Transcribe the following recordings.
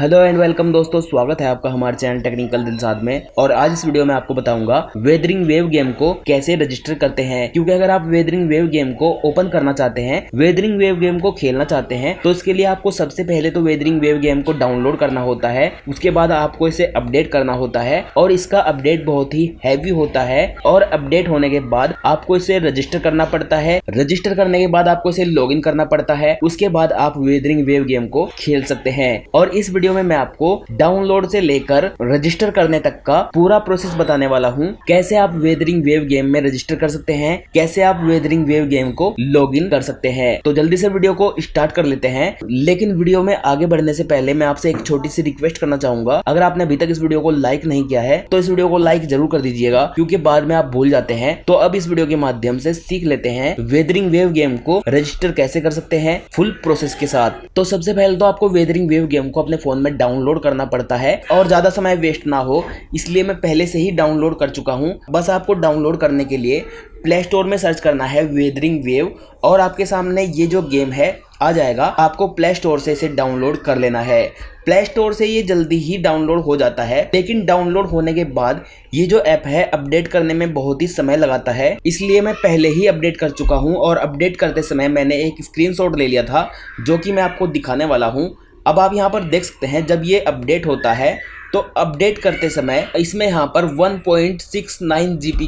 hello and welcome दोस्तों स्वागत है आपका हमारे चैनल टेक्निकल दिलसाद में और आज इस वीडियो में आपको बताऊंगा वेदरिंग वेव गेम को कैसे रजिस्टर करते हैं क्योंकि अगर आप वेदरिंग वेव गेम को ओपन करना चाहते हैं वेदरिंग वेव गेम को खेलना चाहते हैं तो इसके लिए आपको सबसे पहले तो वेदरिंग वेव गेम को डाउनलोड करना होता है उसके बाद आपको इसे अपडेट करना होता है और इसका अपडेट बहुत ही हैवी होता है और अपडेट होने के बाद आपको इसे रजिस्टर करना पड़ता है रजिस्टर करने के बाद आपको इसे लॉग करना पड़ता है उसके बाद आप वेदरिंग वेव गेम को खेल सकते हैं और इस वीडियो में मैं आपको डाउनलोड से लेकर रजिस्टर करने तक का पूरा प्रोसेस बताने वाला हूँ कैसे आप वेदरिंग वेव गेम में रजिस्टर कर सकते हैं कैसे आप वेदरिंग वेव गेम को लॉग कर सकते हैं तो जल्दी से वीडियो को स्टार्ट कर लेते हैं लेकिन वीडियो में आगे बढ़ने से पहले मैं आपसे एक छोटी सी रिक्वेस्ट करना चाहूंगा अगर आपने अभी तक इस वीडियो को लाइक नहीं किया है तो इस वीडियो को लाइक जरूर कर दीजिएगा क्योंकि बाद में आप भूल जाते हैं तो अब इस वीडियो के माध्यम से सीख लेते हैं वेदरिंग वेव गेम को रजिस्टर कैसे कर सकते हैं फुल प्रोसेस के साथ तो सबसे पहले तो आपको वेदरिंग वेव गेम को अपने फोन फ़ोन में डाउनलोड करना पड़ता है और ज़्यादा समय वेस्ट ना हो इसलिए मैं पहले से ही डाउनलोड कर चुका हूँ बस आपको डाउनलोड करने के लिए प्ले स्टोर में सर्च करना है वेदरिंग वेव और आपके सामने ये जो गेम है आ जाएगा आपको प्ले स्टोर से इसे डाउनलोड कर लेना है प्ले स्टोर से ये जल्दी ही डाउनलोड हो जाता है लेकिन डाउनलोड होने के बाद ये जो ऐप है अपडेट करने में बहुत ही समय लगाता है इसलिए मैं पहले ही अपडेट कर चुका हूँ और अपडेट करते समय मैंने एक स्क्रीनशॉट ले लिया था जो कि मैं आपको दिखाने वाला हूँ अब आप यहाँ पर देख सकते हैं जब ये अपडेट होता है तो अपडेट करते समय इसमें यहाँ पर 1.69 पॉइंट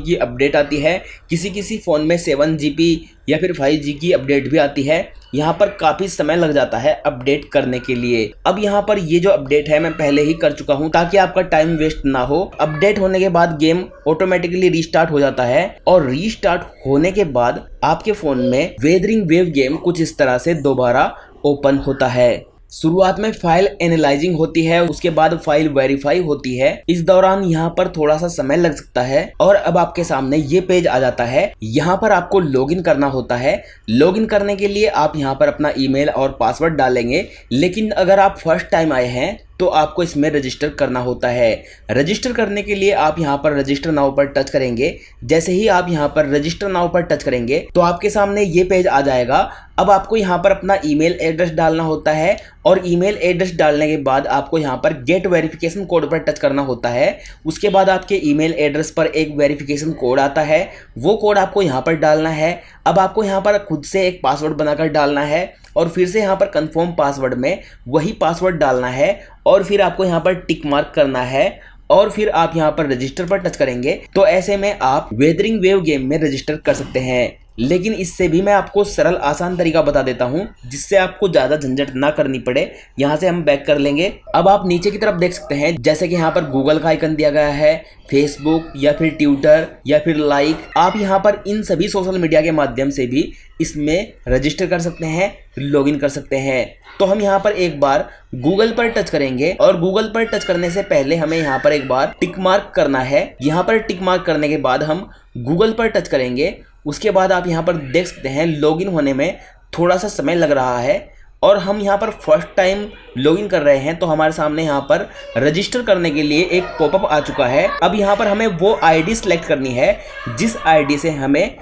की अपडेट आती है किसी किसी फ़ोन में 7 जीबी या फिर 5G की अपडेट भी आती है यहाँ पर काफ़ी समय लग जाता है अपडेट करने के लिए अब यहाँ पर ये जो अपडेट है मैं पहले ही कर चुका हूँ ताकि आपका टाइम वेस्ट ना हो अपडेट होने के बाद गेम ऑटोमेटिकली रीस्टार्ट हो जाता है और रीस्टार्ट होने के बाद आपके फ़ोन में वेदरिंग वेव गेम कुछ इस तरह से दोबारा ओपन होता है शुरुआत में फाइल एनालाइजिंग होती है उसके बाद फाइल वेरीफाई होती है इस दौरान यहाँ पर थोड़ा सा समय लग सकता है और अब आपके सामने ये पेज आ जाता है यहाँ पर आपको लॉगिन करना होता है लॉगिन करने के लिए आप यहाँ पर अपना ईमेल और पासवर्ड डालेंगे लेकिन अगर आप फर्स्ट टाइम आए हैं तो आपको इसमें रजिस्टर करना होता है रजिस्टर करने के लिए आप यहाँ पर रजिस्टर नाव पर टच करेंगे जैसे ही आप यहाँ पर रजिस्टर नाव पर टच करेंगे तो आपके सामने ये पेज आ जाएगा अब आपको यहाँ पर अपना ईमेल एड्रेस डालना होता है और ईमेल एड्रेस डालने के बाद आपको यहाँ पर गेट वेरिफिकेशन कोड पर टच करना होता है उसके बाद आपके ईमेल एड्रेस पर एक वेरिफिकेशन कोड आता है वो कोड आपको यहाँ पर डालना है अब आपको यहाँ पर खुद से एक पासवर्ड बनाकर डालना है और फिर से यहाँ पर कंफर्म पासवर्ड में वही पासवर्ड डालना है और फिर आपको यहाँ पर टिक मार्क करना है और फिर आप यहाँ पर रजिस्टर पर टच करेंगे तो ऐसे में आप वेदरिंग वेव गेम में रजिस्टर कर सकते हैं लेकिन इससे भी मैं आपको सरल आसान तरीका बता देता हूँ जिससे आपको ज़्यादा झंझट ना करनी पड़े यहाँ से हम बैक कर लेंगे अब आप नीचे की तरफ देख सकते हैं जैसे कि यहाँ पर गूगल का आइकन दिया गया है फेसबुक या फिर ट्विटर या फिर लाइक आप यहाँ पर इन सभी सोशल मीडिया के माध्यम से भी इसमें रजिस्टर कर सकते हैं लॉगिन कर सकते हैं तो हम यहाँ पर एक बार गूगल पर टच करेंगे और गूगल पर टच करने से पहले हमें यहाँ पर एक बार टिक मार्क करना है यहाँ पर टिक मार्क करने के बाद हम गूगल पर टच करेंगे उसके बाद आप यहाँ पर देख सकते हैं लॉगिन होने में थोड़ा सा समय लग रहा है और हम यहाँ पर फर्स्ट टाइम लॉगिन कर रहे हैं तो हमारे सामने यहाँ पर रजिस्टर करने के लिए एक पॉपअप आ चुका है अब यहाँ पर हमें वो आईडी सेलेक्ट करनी है जिस आईडी से हमें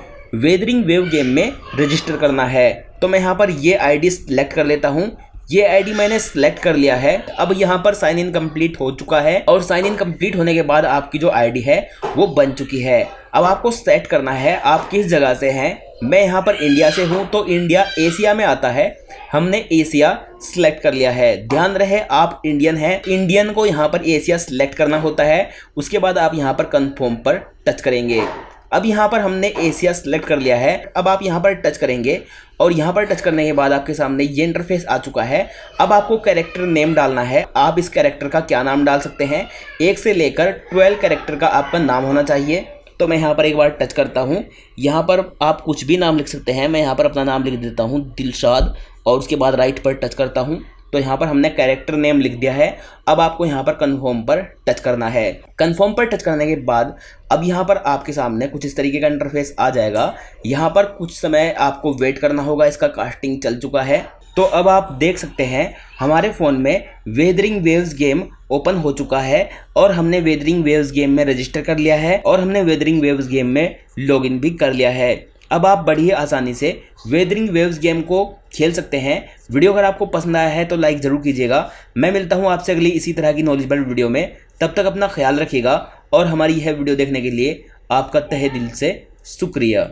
वेदरिंग वेव गेम में रजिस्टर करना है तो मैं यहाँ पर ये आईडी सेलेक्ट कर लेता हूँ ये आईडी मैंने सेलेक्ट कर लिया है अब यहाँ पर साइन इन कंप्लीट हो चुका है और साइन इन कंप्लीट होने के बाद आपकी जो आईडी है वो बन चुकी है अब आपको सेट करना है आप किस जगह से हैं मैं यहाँ पर इंडिया से हूँ तो इंडिया एशिया में आता है हमने एशिया सेलेक्ट कर लिया है ध्यान रहे आप इंडियन हैं इंडियन को यहाँ पर एशिया सेलेक्ट करना होता है उसके बाद आप यहाँ पर कन्फर्म पर टच करेंगे अब यहाँ पर हमने एशिया सेलेक्ट कर लिया है अब आप यहाँ पर टच करेंगे और यहाँ पर टच करने के बाद आपके सामने ये इंटरफेस आ चुका है अब आपको कैरेक्टर नेम डालना है आप इस कैरेक्टर का क्या नाम डाल सकते हैं एक से लेकर ट्वेल्व कैरेक्टर का आपका नाम होना चाहिए तो मैं यहाँ पर एक बार टच करता हूँ यहाँ पर आप कुछ भी नाम लिख सकते हैं मैं यहाँ पर अपना नाम लिख देता हूँ दिलशाद और उसके बाद राइट पर टच करता हूँ तो यहाँ पर हमने कैरेक्टर नेम लिख दिया है अब आपको यहाँ पर कन्फर्म पर टच करना है कन्फर्म पर टच करने के बाद अब यहाँ पर आपके सामने कुछ इस तरीके का इंटरफेस आ जाएगा यहाँ पर कुछ समय आपको वेट करना होगा इसका कास्टिंग चल चुका है तो अब आप देख सकते हैं हमारे फ़ोन में वेदरिंग वेव्स गेम ओपन हो चुका है और हमने वेदरिंग वेव्स गेम में रजिस्टर कर लिया है और हमने वेदरिंग वेव्स गेम में लॉगिन भी कर लिया है अब आप ही आसानी से वेदरिंग वेव्स गेम को खेल सकते हैं वीडियो अगर आपको पसंद आया है तो लाइक ज़रूर कीजिएगा मैं मिलता हूँ आपसे अगली इसी तरह की नॉलेजबल वीडियो में तब तक अपना ख्याल रखिएगा और हमारी यह वीडियो देखने के लिए आपका तहे दिल से शुक्रिया